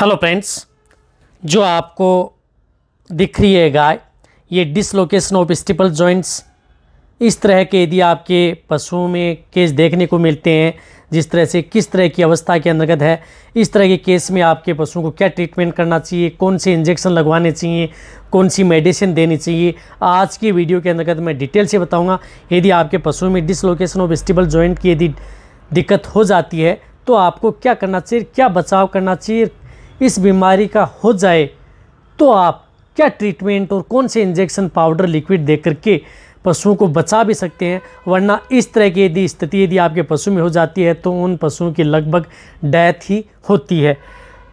hello friends जो आपको दिख रही है गाय ये डिसलोकेशन ऑफ स्टिपल जॉइंट्स इस तरह के यदि आपके पशुओं में केस देखने को मिलते हैं जिस तरह से किस तरह की अवस्था के अंतर्गत है इस तरह के केस में आपके पशुओं को क्या ट्रीटमेंट करना चाहिए कौन से इंजेक्शन लगवाने चाहिए कौन सी मेडिसिन देनी चाहिए आज की वीडियो के अंतर्गत मैं डिटेल से बताऊँगा यदि आपके पशुओं में डिसलोकेशन ऑफ स्टिपल जॉइंट की यदि दिक्कत हो जाती है तो आपको क्या करना चाहिए क्या बचाव करना चाहिए इस बीमारी का हो जाए तो आप क्या ट्रीटमेंट और कौन से इंजेक्शन पाउडर लिक्विड दे करके पशुओं को बचा भी सकते हैं वरना इस तरह की यदि स्थिति यदि आपके पशु में हो जाती है तो उन पशुओं की लगभग डेथ ही होती है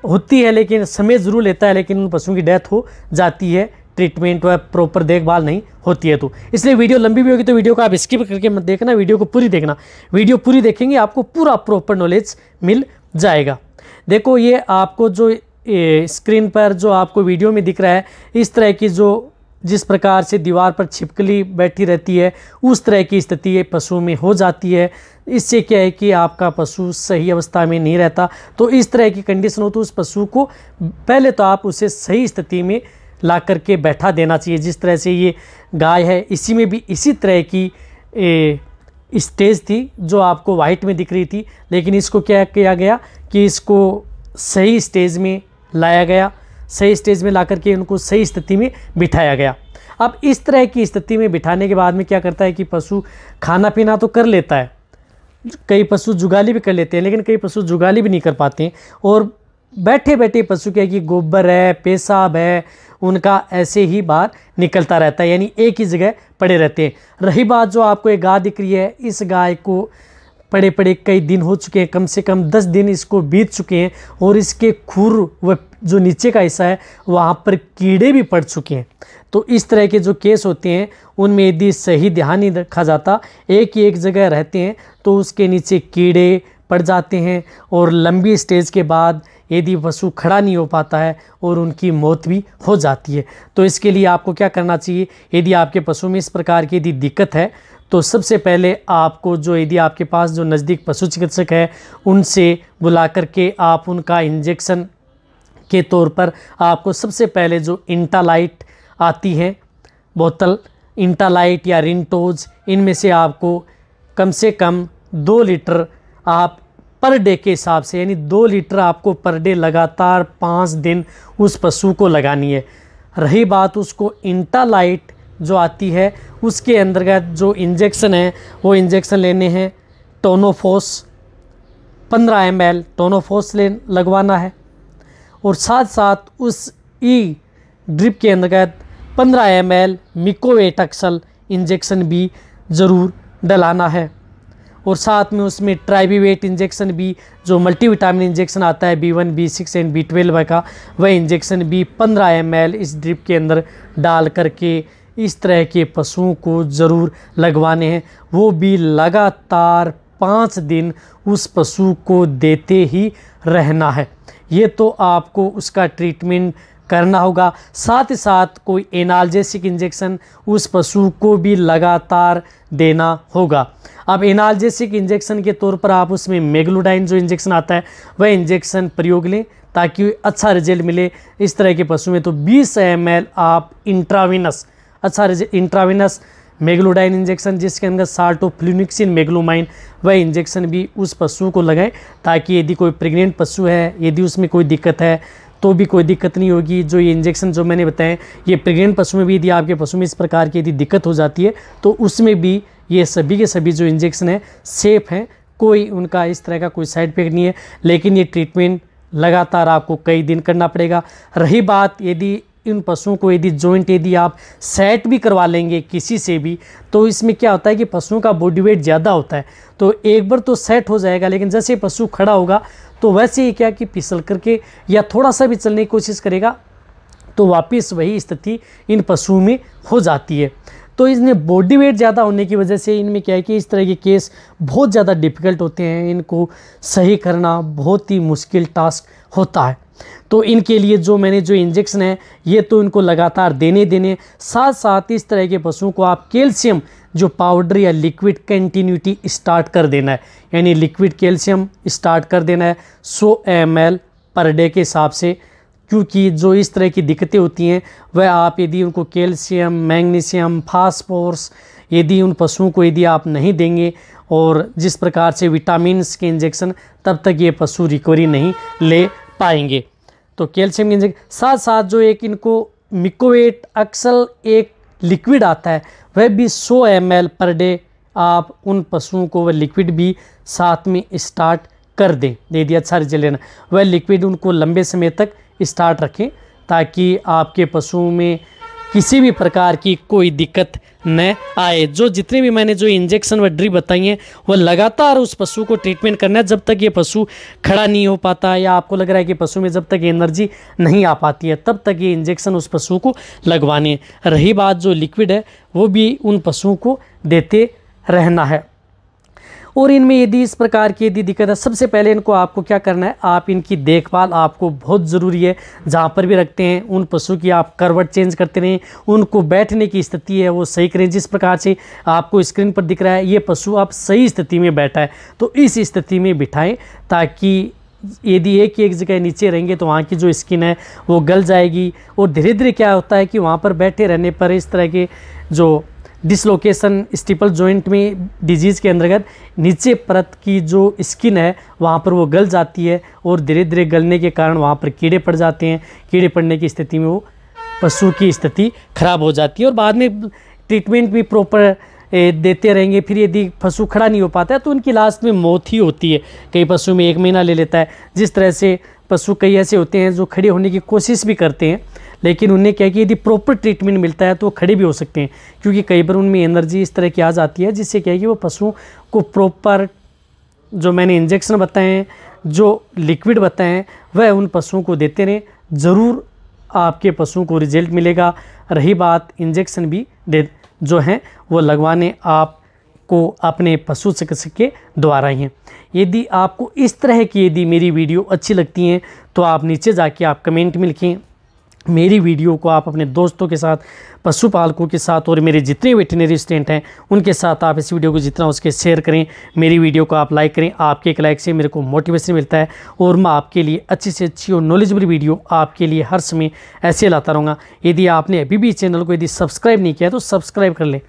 होती है लेकिन समय ज़रूर लेता है लेकिन उन पशुओं की डेथ हो जाती है ट्रीटमेंट व प्रॉपर देखभाल नहीं होती है तो इसलिए वीडियो लंबी भी होगी तो वीडियो को आप स्किप करके मत देखना वीडियो को पूरी देखना वीडियो पूरी देखेंगे आपको पूरा प्रॉपर नॉलेज मिल जाएगा देखो ये आपको जो स्क्रीन पर जो आपको वीडियो में दिख रहा है इस तरह की जो जिस प्रकार से दीवार पर छिपकली बैठी रहती है उस तरह की स्थिति पशु में हो जाती है इससे क्या है कि आपका पशु सही अवस्था में नहीं रहता तो इस तरह की कंडीशन हो तो उस पशु को पहले तो आप उसे सही स्थिति में ला करके बैठा देना चाहिए जिस तरह से ये गाय है इसी में भी इसी तरह की स्टेज थी जो आपको वाइट में दिख रही थी लेकिन इसको क्या किया गया कि इसको सही स्टेज में लाया गया सही स्टेज में ला करके उनको सही स्थिति में बिठाया गया अब इस तरह की स्थिति में बिठाने के बाद में क्या करता है कि पशु खाना पीना तो कर लेता है कई पशु जुगाली भी कर लेते हैं लेकिन कई पशु जुगाली भी नहीं कर पाते हैं और बैठे बैठे पशु क्या कि गोबर है पेशाब है उनका ऐसे ही बाहर निकलता रहता है यानी एक ही जगह पड़े रहते हैं रही बात जो आपको एक गाय दिख रही है इस गाय को पड़े पड़े कई दिन हो चुके हैं कम से कम दस दिन इसको बीत चुके हैं और इसके खुर व जो नीचे का हिस्सा है वहाँ पर कीड़े भी पड़ चुके हैं तो इस तरह के जो केस होते हैं उनमें यदि सही ध्यान नहीं रखा जाता एक ही एक जगह रहते हैं तो उसके नीचे कीड़े पड़ जाते हैं और लंबी स्टेज के बाद यदि पशु खड़ा नहीं हो पाता है और उनकी मौत भी हो जाती है तो इसके लिए आपको क्या करना चाहिए यदि आपके पशु में इस प्रकार की यदि दिक्कत है तो सबसे पहले आपको जो यदि आपके पास जो नज़दीक पशु चिकित्सक है उनसे बुला करके आप उनका इंजेक्शन के तौर पर आपको सबसे पहले जो इंटालाइट आती है बोतल इंटालाइट या रिंटोज इनमें से आपको कम से कम दो लीटर आप पर डे के हिसाब से यानी दो लीटर आपको पर डे लगातार पाँच दिन उस पशु को लगानी है रही बात उसको इंटालाइट जो आती है उसके अंतर्गत जो इंजेक्शन है वो इंजेक्शन लेने हैं टोनोफोस 15 एम एल टोनोफोस ले लगवाना है और साथ साथ उस ई ड्रिप के अंतर्गत 15 एम एल मिकोवेटक्सल इंजेक्शन भी ज़रूर डलाना है और साथ में उसमें वेट इंजेक्शन भी जो मल्टीविटामिन इंजेक्शन आता है B one B six and B twelve का वह इंजेक्शन भी पंद्रह एम इस ड्रिप के अंदर डाल करके इस तरह के पशुओं को ज़रूर लगवाने हैं वो भी लगातार पाँच दिन उस पशु को देते ही रहना है ये तो आपको उसका ट्रीटमेंट करना होगा साथ ही साथ कोई एनाल्जेसिक इंजेक्शन उस पशु को भी लगातार देना होगा अब एनाल्जेसिक इंजेक्शन के तौर पर आप उसमें मेगलोडाइन जो इंजेक्शन आता है वह इंजेक्शन प्रयोग लें ताकि अच्छा रिजल्ट मिले इस तरह के पशु में तो 20 एम आप इंट्राविनस अच्छा रिजल्ट इंट्राविनस मेगलोडाइन इंजेक्शन जिसके अंदर साल्टोफ्लूनिक्सिन मेगलोमाइन वह इंजेक्शन भी उस पशु को लगाएं ताकि यदि कोई प्रेग्नेंट पशु है यदि उसमें कोई दिक्कत है तो भी कोई दिक्कत नहीं होगी जो ये इंजेक्शन जो मैंने बताया ये प्रेगनेंट पशु में भी यदि आपके पशु में इस प्रकार की यदि दिक्कत हो जाती है तो उसमें भी ये सभी के सभी जो इंजेक्शन है सेफ़ हैं कोई उनका इस तरह का कोई साइड इफेक्ट नहीं है लेकिन ये ट्रीटमेंट लगातार आपको कई दिन करना पड़ेगा रही बात यदि इन पशुओं को यदि जॉइंट यदि आप सेट भी करवा लेंगे किसी से भी तो इसमें क्या होता है कि पशुओं का बॉडी वेट ज़्यादा होता है तो एक बार तो सेट हो जाएगा लेकिन जैसे पशु खड़ा होगा तो वैसे ही क्या कि पिसल करके या थोड़ा सा भी चलने की कोशिश करेगा तो वापस वही स्थिति इन पशुओं में हो जाती है तो इसमें बॉडी वेट ज़्यादा होने की वजह से इनमें क्या है कि इस तरह के केस बहुत ज़्यादा डिफ़िकल्ट होते हैं इनको सही करना बहुत ही मुश्किल टास्क होता है तो इनके लिए जो मैंने जो इंजेक्शन है ये तो इनको लगातार देने देने साथ साथ इस तरह के पशुओं को आप कैल्शियम जो पाउडर या लिक्विड कंटिन्यूटी स्टार्ट कर देना है यानी लिक्विड कैल्शियम स्टार्ट कर देना है सौ एम पर डे के हिसाब से क्योंकि जो इस तरह की दिक्कतें होती हैं वह आप यदि उनको कैल्शियम मैग्नीशियम फास्फोर्स यदि उन पशुओं को यदि आप नहीं देंगे और जिस प्रकार से विटामिन के इंजेक्शन तब तक ये पशु रिकवरी नहीं ले पाएंगे तो कैल्शियम इंजेक्ट साथ साथ जो एक इनको मिकोवेट अक्सल एक लिक्विड आता है वह भी 100 एम पर डे आप उन पशुओं को वह लिक्विड भी साथ में स्टार्ट कर दें दे दिया अच्छा रिजल्ट लेना वह लिक्विड उनको लंबे समय तक स्टार्ट रखें ताकि आपके पशुओं में किसी भी प्रकार की कोई दिक्कत न आए जो जितने भी मैंने जो इंजेक्शन व ड्रिप बताई हैं वह लगातार उस पशु को ट्रीटमेंट करना है जब तक ये पशु खड़ा नहीं हो पाता या आपको लग रहा है कि पशु में जब तक एनर्जी नहीं आ पाती है तब तक ये इंजेक्शन उस पशु को लगवाने रही बात जो लिक्विड है वो भी उन पशुओं को देते रहना है और इनमें यदि इस प्रकार की यदि दिक्कत है सबसे पहले इनको आपको क्या करना है आप इनकी देखभाल आपको बहुत ज़रूरी है जहाँ पर भी रखते हैं उन पशु की आप करवट चेंज करते रहें उनको बैठने की स्थिति है वो सही करें जिस प्रकार से आपको स्क्रीन पर दिख रहा है ये पशु आप सही स्थिति में बैठा है तो इस स्थिति में बिठाएँ ताकि यदि एक ही एक जगह नीचे रहेंगे तो वहाँ की जो स्किन है वो गल जाएगी और धीरे धीरे क्या होता है कि वहाँ पर बैठे रहने पर इस तरह के जो डिसलोकेशन स्टिपल जॉइंट में डिजीज़ के अंतर्गत नीचे परत की जो स्किन है वहाँ पर वो गल जाती है और धीरे धीरे गलने के कारण वहाँ पर कीड़े पड़ जाते हैं कीड़े पड़ने की स्थिति में वो पशु की स्थिति खराब हो जाती है और बाद में ट्रीटमेंट भी प्रॉपर देते रहेंगे फिर यदि पशु खड़ा नहीं हो पाता है तो उनकी लास्ट में मौत ही होती है कई पशु में एक महीना ले लेता है जिस तरह से पशु कई ऐसे होते हैं जो खड़े होने की कोशिश भी करते हैं लेकिन उन्हें क्या कि यदि प्रॉपर ट्रीटमेंट मिलता है तो वो खड़े भी हो सकते हैं क्योंकि कई बार उनमें एनर्जी इस तरह की आ जाती है जिससे क्या है कि वो पशुओं को प्रॉपर जो मैंने इंजेक्शन बताए हैं जो लिक्विड बताए हैं वह उन पशुओं को देते रहें ज़रूर आपके पशुओं को रिजल्ट मिलेगा रही बात इंजेक्शन भी दे जो हैं वो लगवाने आप को अपने पशु चिकित्सक के द्वारा ही हैं यदि आपको इस तरह की यदि मेरी वीडियो अच्छी लगती हैं तो आप नीचे जाके आप कमेंट में लिखें मेरी वीडियो को आप अपने दोस्तों के साथ पशुपालकों के साथ और मेरे जितने वेटनरी स्टूडेंट हैं उनके साथ आप इस वीडियो को जितना उसके शेयर करें मेरी वीडियो को आप लाइक करें आपके एक लाइक से मेरे को मोटिवेशन मिलता है और मैं आपके लिए अच्छी से अच्छी और नॉलेजबल वीडियो आपके लिए हर समय ऐसे लाता रहूँगा यदि आपने अभी भी इस चैनल को यदि सब्सक्राइब नहीं किया तो सब्सक्राइब कर लें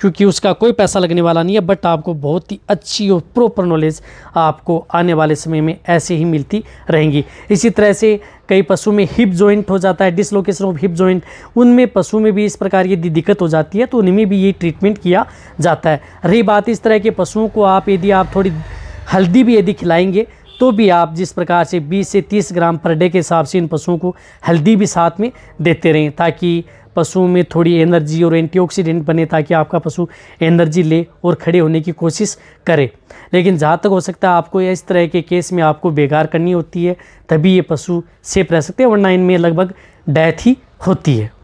क्योंकि उसका कोई पैसा लगने वाला नहीं है बट आपको बहुत ही अच्छी और प्रॉपर नॉलेज आपको आने वाले समय में ऐसे ही मिलती रहेंगी इसी तरह से कई पशु में हिप जॉइंट हो जाता है डिसलोकेशन ऑफ हिप जॉइंट उनमें पशु में भी इस प्रकार यदि दिक्कत हो जाती है तो उनमें भी ये ट्रीटमेंट किया जाता है रही बात इस तरह के पशुओं को आप यदि आप थोड़ी हल्दी भी यदि खिलाएंगे तो भी आप जिस प्रकार से 20 से 30 ग्राम पर डे के हिसाब से इन पशुओं को हल्दी भी साथ में देते रहें ताकि पशुओं में थोड़ी एनर्जी और एंटीऑक्सीडेंट बने ताकि आपका पशु एनर्जी ले और खड़े होने की कोशिश करे लेकिन जहाँ तक हो सकता है आपको इस तरह के केस में आपको बेकार करनी होती है तभी ये पशु सेफ रह सकते हैं वरना इनमें लगभग डेथ ही होती है